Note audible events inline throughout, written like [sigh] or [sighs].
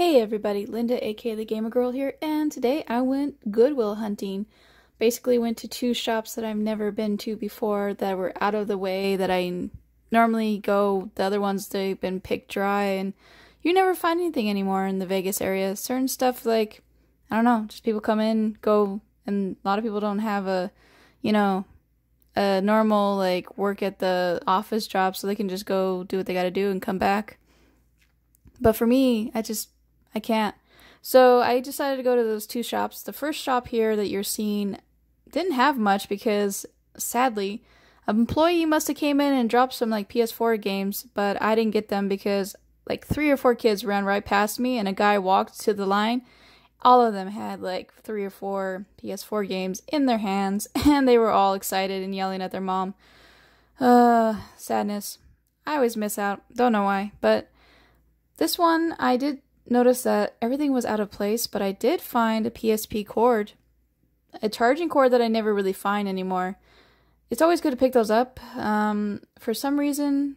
Hey everybody, Linda aka The Gamer Girl here, and today I went Goodwill hunting. Basically went to two shops that I've never been to before that were out of the way that I normally go. The other ones they've been picked dry and you never find anything anymore in the Vegas area. Certain stuff like I don't know, just people come in, go and a lot of people don't have a, you know, a normal like work at the office job so they can just go do what they got to do and come back. But for me, I just I can't. So I decided to go to those two shops. The first shop here that you're seeing didn't have much because sadly, an employee must have came in and dropped some like PS4 games, but I didn't get them because like three or four kids ran right past me and a guy walked to the line. All of them had like three or four PS4 games in their hands [laughs] and they were all excited and yelling at their mom. Uh, sadness. I always miss out. Don't know why, but this one I did Notice that everything was out of place, but I did find a PSP cord, a charging cord that I never really find anymore. It's always good to pick those up. Um, for some reason,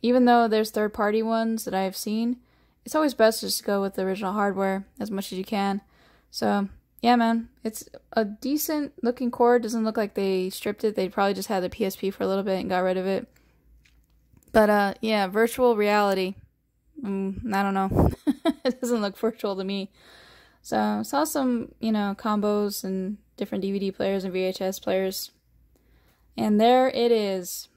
even though there's third party ones that I've seen, it's always best just to go with the original hardware as much as you can. So, yeah, man, it's a decent looking cord. Doesn't look like they stripped it. They probably just had the PSP for a little bit and got rid of it. But uh, yeah, virtual reality. Mm, I don't know. [laughs] [laughs] it doesn't look virtual to me. So saw some, you know, combos and different DVD players and VHS players. And there it is.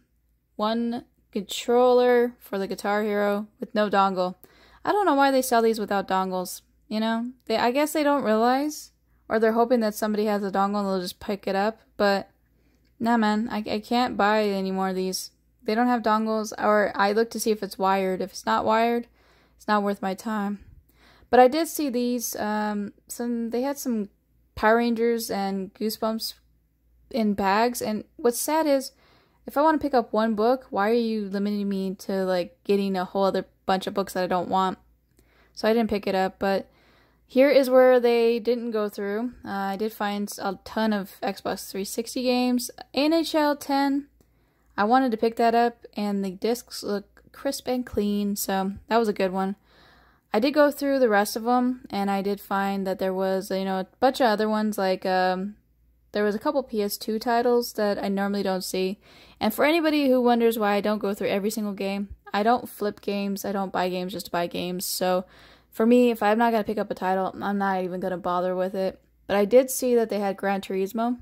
One controller for the Guitar Hero with no dongle. I don't know why they sell these without dongles. You know, they I guess they don't realize, or they're hoping that somebody has a dongle and they'll just pick it up. But nah, man, I, I can't buy any more of these. They don't have dongles, or I look to see if it's wired. If it's not wired, it's not worth my time. But I did see these. Um, some they had some Power Rangers and Goosebumps in bags. And what's sad is, if I want to pick up one book, why are you limiting me to like getting a whole other bunch of books that I don't want? So I didn't pick it up. But here is where they didn't go through. Uh, I did find a ton of Xbox 360 games. NHL 10. I wanted to pick that up, and the discs look crisp and clean, so that was a good one. I did go through the rest of them, and I did find that there was, you know, a bunch of other ones like um, there was a couple PS2 titles that I normally don't see. And for anybody who wonders why I don't go through every single game, I don't flip games, I don't buy games just to buy games. So for me, if I'm not going to pick up a title, I'm not even going to bother with it. But I did see that they had Gran Turismo.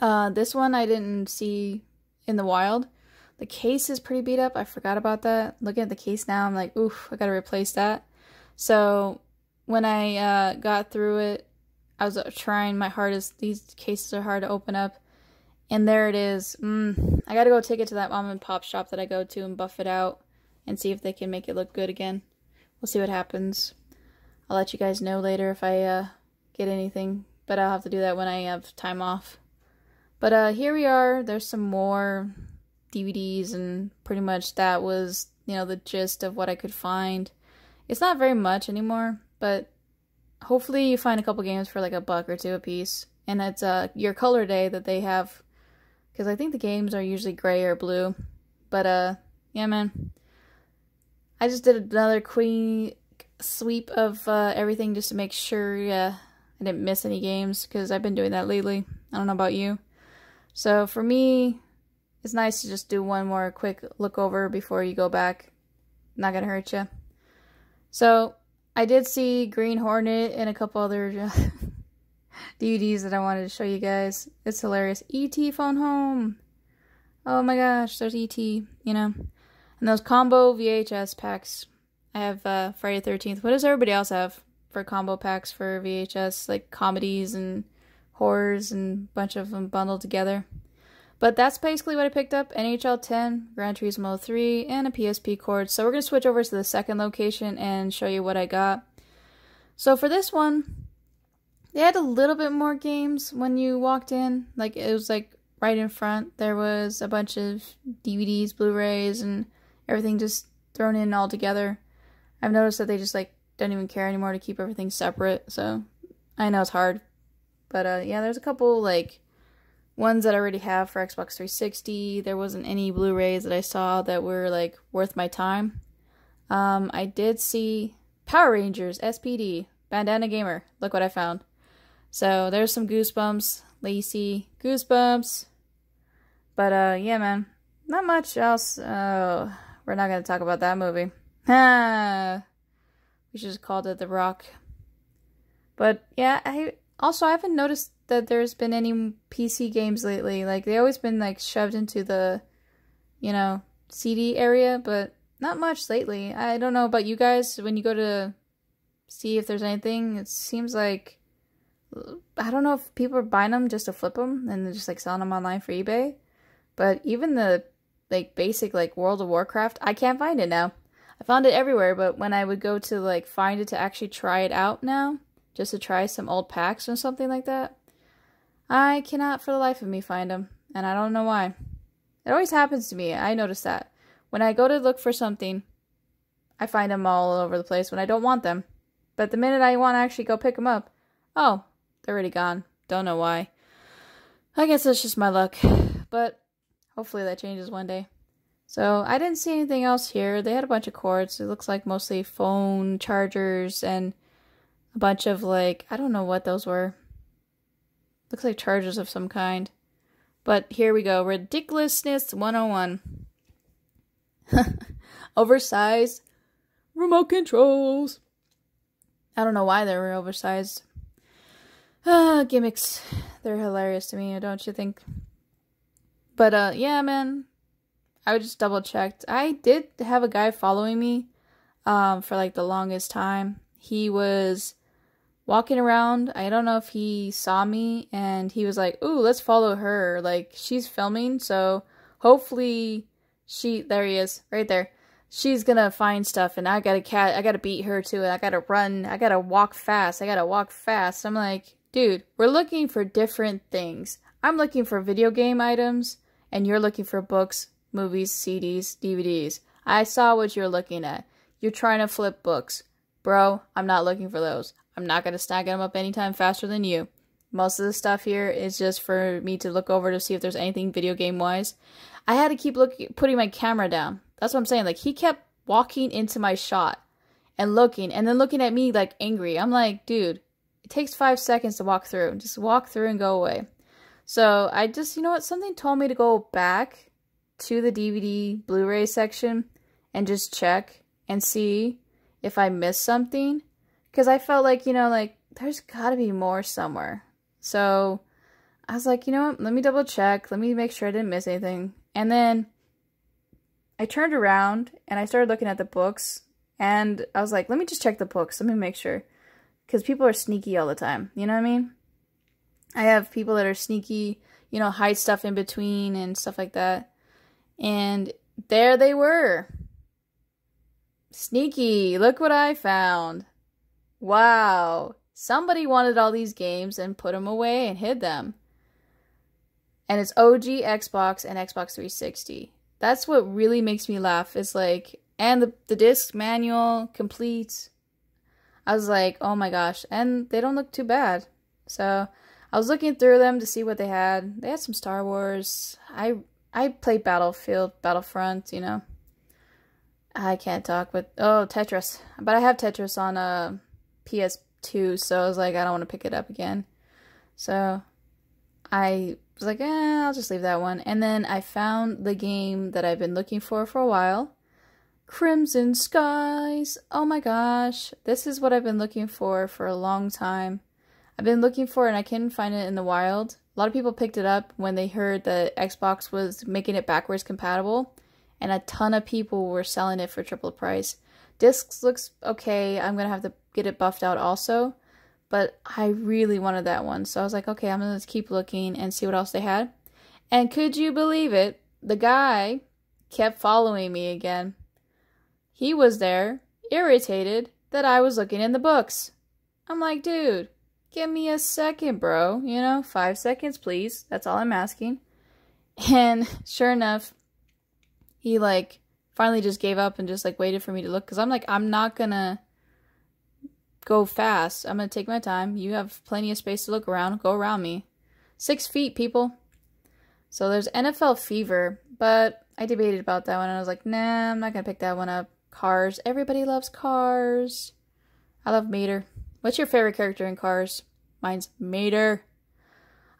Uh, this one I didn't see in the wild. The case is pretty beat up. I forgot about that. Looking at the case now, I'm like, oof, I gotta replace that. So when I uh, got through it, I was uh, trying my hardest. These cases are hard to open up. And there it is. Mm, I gotta go take it to that mom and pop shop that I go to and buff it out and see if they can make it look good again. We'll see what happens. I'll let you guys know later if I uh, get anything, but I'll have to do that when I have time off. But uh, here we are. There's some more DVDs, and pretty much that was, you know, the gist of what I could find. It's not very much anymore, but hopefully you find a couple games for like a buck or two a piece. And it's uh, your color day that they have, because I think the games are usually gray or blue. But uh, yeah, man. I just did another quick sweep of uh, everything just to make sure uh, I didn't miss any games because I've been doing that lately. I don't know about you. So for me, it's nice to just do one more quick look over before you go back. Not gonna hurt you. So I did see Green Hornet and a couple other [laughs] DVDs that I wanted to show you guys. It's hilarious. E.T. Phone Home. Oh my gosh, there's E.T., you know. And those combo VHS packs. I have uh, Friday 13th. What does everybody else have for combo packs for VHS? Like comedies and horrors and a bunch of them bundled together. But that's basically what I picked up, NHL 10, Gran Turismo 3, and a PSP cord. So we're going to switch over to the second location and show you what I got. So for this one, they had a little bit more games when you walked in. Like, it was like right in front. There was a bunch of DVDs, Blu-rays, and everything just thrown in all together. I've noticed that they just like don't even care anymore to keep everything separate. So I know it's hard, but uh, yeah, there's a couple like ones that I already have for Xbox 360. There wasn't any Blu-rays that I saw that were like worth my time. Um, I did see Power Rangers SPD Bandana Gamer. Look what I found. So there's some Goosebumps, Lacey, Goosebumps. But uh, yeah, man, not much else. Oh, we're not gonna talk about that movie. [laughs] we should just called it The Rock. But yeah, I also I haven't noticed that there's been any PC games lately. Like they always been like shoved into the, you know, CD area, but not much lately. I don't know about you guys. When you go to see if there's anything, it seems like I don't know if people are buying them just to flip them and just like selling them online for eBay. But even the like basic like World of Warcraft, I can't find it now. I found it everywhere, but when I would go to like find it to actually try it out now, just to try some old packs or something like that, I cannot for the life of me find them, and I don't know why. It always happens to me. I notice that. When I go to look for something, I find them all over the place when I don't want them. But the minute I want to actually go pick them up, oh, they're already gone. Don't know why. I guess that's just my luck. But hopefully that changes one day. So I didn't see anything else here. They had a bunch of cords. It looks like mostly phone chargers and a bunch of like, I don't know what those were. Looks like charges of some kind. But here we go. Ridiculousness 101. [laughs] oversized remote controls. I don't know why they were oversized. Ah, [sighs] gimmicks. They're hilarious to me, don't you think? But uh yeah, man. I just double checked. I did have a guy following me um for like the longest time. He was walking around. I don't know if he saw me and he was like, "Ooh, let's follow her. Like she's filming, so hopefully she there he is, right there. She's going to find stuff and I got to cat I got to beat her too. it. I got to run. I got to walk fast. I got to walk fast." I'm like, "Dude, we're looking for different things. I'm looking for video game items and you're looking for books, movies, CDs, DVDs. I saw what you're looking at. You're trying to flip books. Bro, I'm not looking for those. I'm not going to snag them up anytime faster than you. Most of the stuff here is just for me to look over to see if there's anything video game wise. I had to keep looking, putting my camera down. That's what I'm saying. Like he kept walking into my shot and looking, and then looking at me like angry. I'm like, dude, it takes five seconds to walk through. Just walk through and go away. So I just, you know what? Something told me to go back to the DVD Blu-ray section and just check and see if I missed something because I felt like, you know, like, there's gotta be more somewhere. So I was like, you know what? Let me double check. Let me make sure I didn't miss anything. And then I turned around and I started looking at the books. And I was like, let me just check the books. Let me make sure. Because people are sneaky all the time. You know what I mean? I have people that are sneaky, you know, hide stuff in between and stuff like that. And there they were. Sneaky. Look what I found. Wow, somebody wanted all these games and put them away and hid them. And it's OG Xbox and Xbox 360. That's what really makes me laugh. It's like, and the, the disc manual complete. I was like, oh my gosh. And they don't look too bad. So I was looking through them to see what they had. They had some Star Wars. I I played Battlefield, Battlefront, you know. I can't talk with oh Tetris, but I have Tetris on a uh, PS2, so I was like, I don't want to pick it up again. So I was like, eh, I'll just leave that one. And then I found the game that I've been looking for for a while Crimson Skies. Oh my gosh. This is what I've been looking for for a long time. I've been looking for it and I couldn't find it in the wild. A lot of people picked it up when they heard that Xbox was making it backwards compatible, and a ton of people were selling it for triple price. Discs looks okay. I'm going to have to get it buffed out also. But I really wanted that one. So I was like, okay, I'm going to keep looking and see what else they had. And could you believe it? The guy kept following me again. He was there, irritated that I was looking in the books. I'm like, dude, give me a second, bro. You know, five seconds, please. That's all I'm asking. [laughs] And sure enough, he like finally just gave up and just like waited for me to look because I'm like, I'm not gonna go fast. I'm gonna take my time. You have plenty of space to look around. Go around me. Six feet, people. So there's NFL fever, but I debated about that one. I was like, nah, I'm not gonna pick that one up. Cars. Everybody loves cars. I love Mater. What's your favorite character in Cars? Mine's Mater.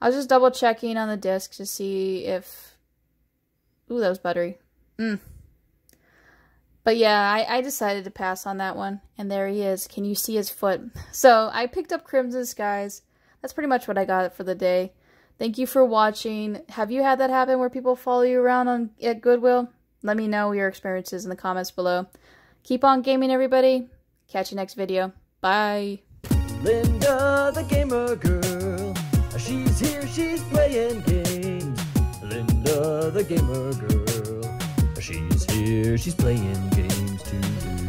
I was just double checking on the disc to see if. Ooh, that was buttery. Hmm. But yeah, I, I decided to pass on that one. And there he is. Can you see his foot? [laughs] So I picked up Crimson Skies. That's pretty much what I got for the day. Thank you for watching. Have you had that happen where people follow you around on at Goodwill? Let me know your experiences in the comments below. Keep on gaming, everybody. Catch you next video. Bye. Linda the gamer girl, she's here, she's playing games. Linda the gamer girl, she's here she's playing games too.